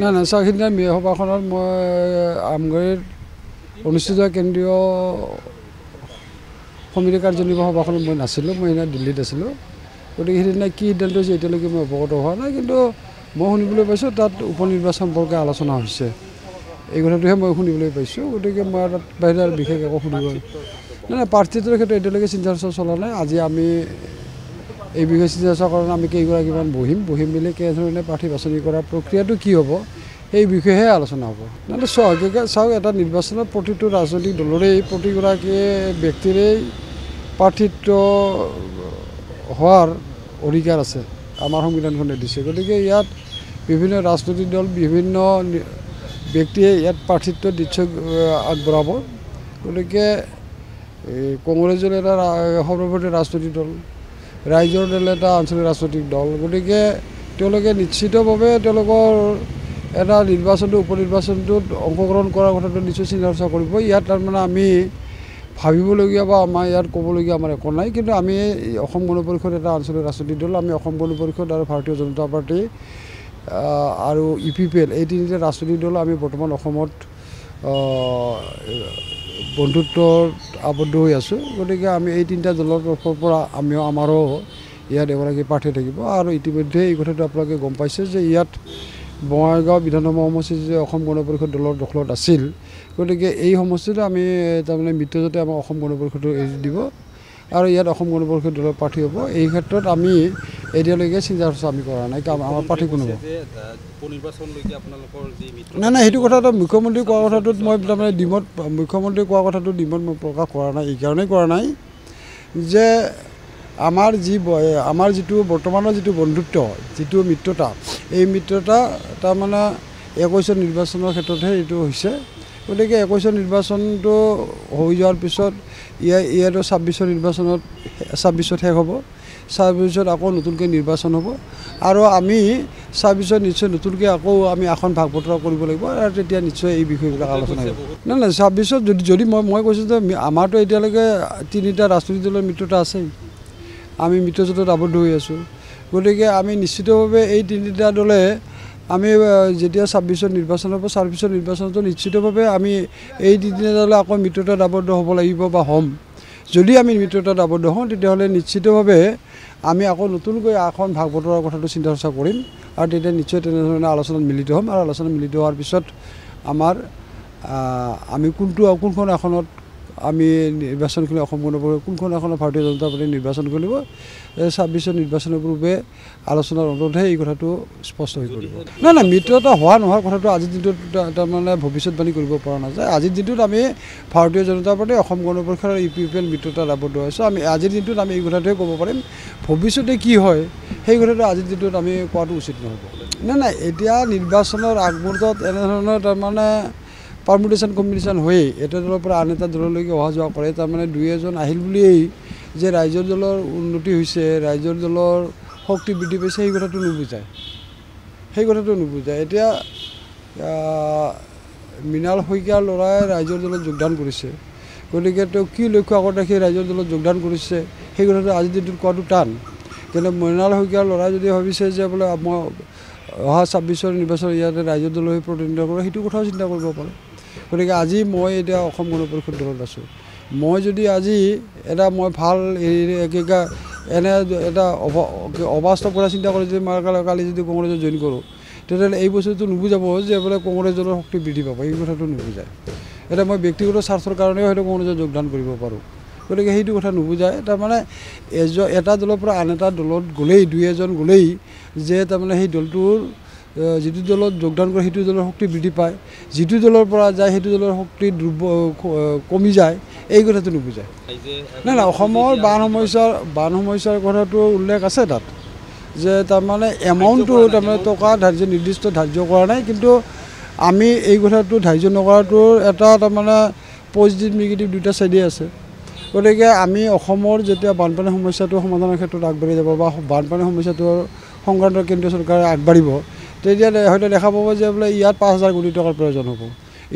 নাই নাই সেইদিনা মেয়ৰ সভাখনত মই আমগুৰিত অনুষ্ঠিত কেন্দ্ৰীয় সমিতি কাৰ্যনিৰ্বাহ সভাখনত মই নাছিলোঁ মই সেইদিনা দিল্লীত আছিলোঁ গতিকে সেইদিনা কি সিদ্ধান্ত হৈছে এতিয়ালৈকে মই অৱগত হোৱা নাই কিন্তু মই শুনিবলৈ পাইছোঁ তাত উপ নিৰ্বাচন সম্পৰ্কে আলোচনা হৈছে এই কথাটোহে মই শুনিবলৈ পাইছোঁ গতিকে মই তাত বাহিৰে বিশেষ একো শুনিব নাই নাই প্ৰাৰ্থীটোৰ ক্ষেত্ৰত এতিয়ালৈকে চিন্তা চৰ্চা চলা নাই আজি আমি এই বিষয়ে চিন্তা চৰকাৰ আমি কেইগৰাকীমান বহিম বহিম বুলি কেনেধৰণে প্ৰাৰ্থী বাছনি কৰাৰ প্ৰক্ৰিয়াটো কি হ'ব সেই বিষয়েহে আলোচনা হ'ব নহ'লে স্বাভাৱিকভাৱে চাওক এটা নিৰ্বাচনত প্ৰতিটো ৰাজনৈতিক দলৰেই প্ৰতিগৰাকী ব্যক্তিৰেই প্ৰাৰ্থিত্ব হোৱাৰ অধিকাৰ আছে আমাৰ সংবিধানখনে দিছে গতিকে ইয়াত বিভিন্ন ৰাজনৈতিক দল বিভিন্ন ব্যক্তিয়ে ইয়াত প্ৰাৰ্থিত্ব দৃশ্য আগবঢ়াব গতিকে কংগ্ৰেছ দল এটা সৰ্বভাৰতীয় ৰাজনৈতিক দল ৰাইজৰ দলে এটা আঞ্চলিক ৰাজনৈতিক দল গতিকে তেওঁলোকে নিশ্চিতভাৱে তেওঁলোকৰ এটা নিৰ্বাচনটো উপ নিৰ্বাচনটোত অংশগ্ৰহণ কৰাৰ কথাটো নিশ্চয় চিন্তা চৰ্চা কৰিব ইয়াত তাৰমানে আমি ভাবিবলগীয়া বা আমাৰ ইয়াত ক'বলগীয়া আমাৰ একো নাই কিন্তু আমি অসম গণ পৰিষদ এটা আঞ্চলিক ৰাজনৈতিক দল আমি অসম গণ পৰিষদ আৰু ভাৰতীয় জনতা পাৰ্টি আৰু ইউ পি পি এল এই তিনিটা ৰাজনৈতিক দল আমি বৰ্তমান অসমত বন্ধুত্বত আবদ্ধ হৈ আছোঁ গতিকে আমি এই তিনিটা দলৰ তৰফৰ পৰা আমিও আমাৰো ইয়াত এগৰাকী প্ৰাৰ্থী থাকিব আৰু ইতিমধ্যে এই কথাটো আপোনালোকে গম পাইছে যে ইয়াত বঙাইগাঁও বিধানসভা সমষ্টি যে অসম গণ পৰিষদ দলৰ দখলত আছিল গতিকে এই সমষ্টিটো আমি তাৰমানে মৃত্যুজতে আমাৰ অসম গণ পৰিষদক এৰি দিব আৰু ইয়াত অসম গণ পৰিষদ দলৰ প্ৰাৰ্থী হ'ব এই ক্ষেত্ৰত আমি এতিয়ালৈকে চিন্তা চৰ্চা আমি কৰা নাই আমাৰ পাৰ্টি কোনো নাই নাই সেইটো কথা মুখ্যমন্ত্ৰী কোৱা কথাটোত মই তাৰমানে ডিমত মুখ্যমন্ত্ৰী কোৱা কথাটো ডিমত মই প্ৰকাশ কৰা নাই এইকাৰণেই কৰা নাই যে আমাৰ যি আমাৰ যিটো বৰ্তমানৰ যিটো বন্ধুত্ব যিটো মিত্ৰতা এই মিত্ৰতা তাৰমানে একৈছৰ নিৰ্বাচনৰ ক্ষেত্ৰতহে এইটো হৈছে গতিকে একৈছৰ নিৰ্বাচনটো হৈ যোৱাৰ পিছত ইয়াৰ ইয়াতো ছাব্বিছৰ নিৰ্বাচনত ছাব্বিছত শেষ হ'ব ছাব্বিছত আকৌ নতুনকৈ নিৰ্বাচন হ'ব আৰু আমি ছাব্বিছত নিশ্চয় নতুনকৈ আকৌ আমি আসন ভাগ বতৰা কৰিব লাগিব আৰু তেতিয়া নিশ্চয় এই বিষয়বিলাক আলোচনা হ'ব নাই নাই ছাব্বিছত যদি যদি মই মই কৈছোঁ যে আমাৰতো এতিয়ালৈকে তিনিটা ৰাজনৈতিক দলৰ মিত্ৰতা আছেই আমি মিত্ৰজোঁটত আৱদ্ধ হৈ আছোঁ গতিকে আমি নিশ্চিতভাৱে এই তিনিটা দলে আমি যেতিয়া ছাব্বিছত নিৰ্বাচন হ'ব ছাব্বিছত নিৰ্বাচনতো নিশ্চিতভাৱে আমি এই তিনিটা দলে আকৌ মিত্ৰতাত আৱদ্ধ হ'ব লাগিব বা হ'ম যদি আমি মিত্ৰতাত আবদ্ধ হওঁ তেতিয়াহ'লে নিশ্চিতভাৱে আমি আকৌ নতুনকৈ আসন ভাগ বতৰাৰ কথাটো চিন্তা চৰ্চা কৰিম আৰু তেতিয়া নিশ্চয় তেনেধৰণে আলোচনাত মিলিত হ'ম আৰু আলোচনাত মিলিত হোৱাৰ পিছত আমাৰ আমি কোনটো কোনখন আসনত আমি নিৰ্বাচন নিৰ্বাচনখিনি অসম গণ পৰিষদ কোনখন এখন ভাৰতীয় জনতা পাৰ্টি নিৰ্বাচন কৰিব ছাব্বিছৰ নিৰ্বাচনৰ পূৰ্বে আলোচনাৰ অন্ততহে এই কথাটো স্পষ্ট হৈ পৰিব নাই নাই মিত্ৰতা হোৱা নোহোৱাৰ কথাটো আজিৰ দিনটোত তাৰমানে ভৱিষ্যতবাণী কৰিব পৰা নাযায় আজিৰ দিনটোত আমি ভাৰতীয় জনতা পাৰ্টী অসম গণ পৰিষদ আৰু ইউ পি পি এল মিত্ৰতা আৱদ্ধ হৈছোঁ আমি আজিৰ দিনটোত আমি এই কথাটোহে ক'ব পাৰিম ভৱিষ্যতে কি হয় সেই কথাটো আজিৰ দিনটোত আমি কোৱাটো উচিত নহ'ব নাই নাই এতিয়া নিৰ্বাচনৰ আগমুহূৰ্তত এনেধৰণৰ তাৰমানে পাৰ্মুটেশ্যন কম্পিটিশ্যন হৈয়ে এটা দলৰ পৰা আন এটা দললৈকে অহা যোৱা কৰে তাৰমানে দুই এজন আহিল বুলিয়েই যে ৰাইজৰ দলৰ উন্নতি হৈছে ৰাইজৰ দলৰ শক্তি বৃদ্ধি পাইছে সেই কথাটো নুবুজায় সেই কথাটো নুবুজায় এতিয়া মৃণাল শইকীয়া ল'ৰাই ৰাইজৰ দলত যোগদান কৰিছে গতিকে তেওঁ কি লক্ষ্য আগত ৰাখি ৰাইজৰ দলত যোগদান কৰিছে সেই কথাটো আজিৰ দিনটোত কোৱাটো টান কিন্তু মৃণাল শইকীয়া ল'ৰাই যদি ভাবিছে যে বোলে মই অহা ছাব্বিছৰ নিৰ্বাচন ইয়াতে ৰাইজৰ দলৰ হৈ প্ৰতিনিধিত্ব কৰোঁ সেইটো কথাও চিন্তা কৰিব পাৰোঁ গতিকে আজি মই এতিয়া অসম গণ পৰিষদ দলত আছোঁ মই যদি আজি এটা মই ভাল কি এনে এটা অবাস্তৱ কথা চিন্তা কৰি যদি মই কালি যদি কংগ্ৰেছত জইন কৰোঁ তেতিয়াহ'লে এই বস্তুটো নুবুজাব যে বোলে কংগ্ৰেছ দলৰ শক্তি বৃদ্ধি পাব এই কথাটো নুবুজায় এতিয়া মই ব্যক্তিগত স্বাৰ্থৰ কাৰণেও হয়তো কংগ্ৰেছত যোগদান কৰিব পাৰোঁ গতিকে সেইটো কথা নুবুজায় তাৰমানে এজ এটা দলৰ পৰা আন এটা দলত গ'লেই দুই এজন গ'লেই যে তাৰমানে সেই দলটোৰ যিটো দলত যোগদান কৰে সেইটো দলৰ শক্তি বৃদ্ধি পায় যিটো দলৰ পৰা যায় সেইটো দলৰ শক্তি কমি যায় এই কথাটো নুবুজায় নাই নাই অসমৰ বান সমস্যাৰ বান সমস্যাৰ কথাটো উল্লেখ আছে তাত যে তাৰমানে এমাউণ্টটো তাৰমানে টকা ধাৰ্য নিৰ্দিষ্ট ধাৰ্য কৰা নাই কিন্তু আমি এই কথাটো ধাৰ্য নকৰাটোৰ এটা তাৰমানে পজিটিভ নিগেটিভ দুটা চাইডেই আছে গতিকে আমি অসমৰ যেতিয়া বানপানী সমস্যাটো সমাধানৰ ক্ষেত্ৰত আগবাঢ়ি যাব বা বানপানী সমস্যাটোৰ সংক্ৰান্তত কেন্দ্ৰীয় চৰকাৰে আগবাঢ়িব তেতিয়া হয়তো দেখা পাব যে বোলে ইয়াত পাঁচ হাজাৰ কোটি টকাৰ প্ৰয়োজন হ'ব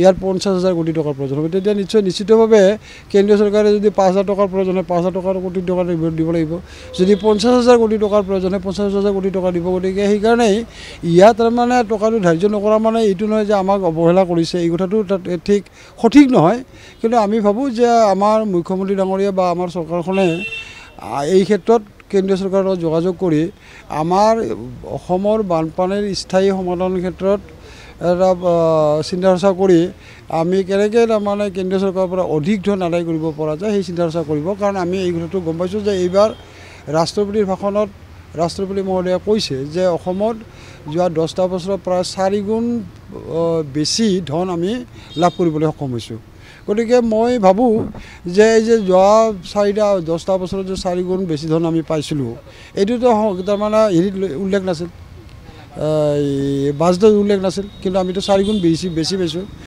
ইয়াত পঞ্চাছ হাজাৰ কোটি টকাৰ প্ৰয়োজন হ'ব তেতিয়া নিশ্চয় নিশ্চিতভাৱে কেন্দ্ৰীয় চৰকাৰে যদি পাঁচ হাজাৰ টকাৰ প্ৰয়োজন হয় পাঁচ হাজাৰ টকাৰ কোটি টকা দিব লাগিব যদি পঞ্চাছ হাজাৰ কোটি টকাৰ প্ৰয়োজন হয় পঞ্চাছ হাজাৰ কোটি টকা দিব গতিকে সেইকাৰণেই ইয়াত মানে টকাটো ধাৰ্য নকৰা মানে এইটো নহয় যে আমাক অৱহেলা কৰিছে এই কথাটো তাত ঠিক সঠিক নহয় কিন্তু আমি ভাবোঁ যে আমাৰ মুখ্যমন্ত্ৰী ডাঙৰীয়া বা আমাৰ চৰকাৰখনে এই ক্ষেত্ৰত কেন্দ্ৰীয় চৰকাৰৰ লগত যোগাযোগ কৰি আমাৰ অসমৰ বানপানীৰ স্থায়ী সমাধানৰ ক্ষেত্ৰত এটা চিন্তা চৰ্চা কৰি আমি কেনেকৈ তাৰমানে কেন্দ্ৰীয় চৰকাৰৰ পৰা অধিক ধন আদায় কৰিব পৰা যায় সেই চিন্তা চৰ্চা কৰিব কাৰণ আমি এই কথাটো গম পাইছোঁ যে এইবাৰ ৰাষ্ট্ৰপতিৰ ভাষণত ৰাষ্ট্ৰপতি মহোদয়ে কৈছে যে অসমত যোৱা দহটা বছৰৰ প্ৰায় চাৰিগুণ বেছি ধন আমি লাভ কৰিবলৈ সক্ষম হৈছোঁ গতিকে মই ভাবোঁ যে এই যে যোৱা চাৰিটা দহটা বছৰত যে চাৰিগুণ বেছি ধন আমি পাইছিলোঁ এইটোতো তাৰমানে হেৰিত উল্লেখ নাছিল বাজেটত উল্লেখ নাছিল কিন্তু আমিতো চাৰিগুণ বেছি বেছি পাইছোঁ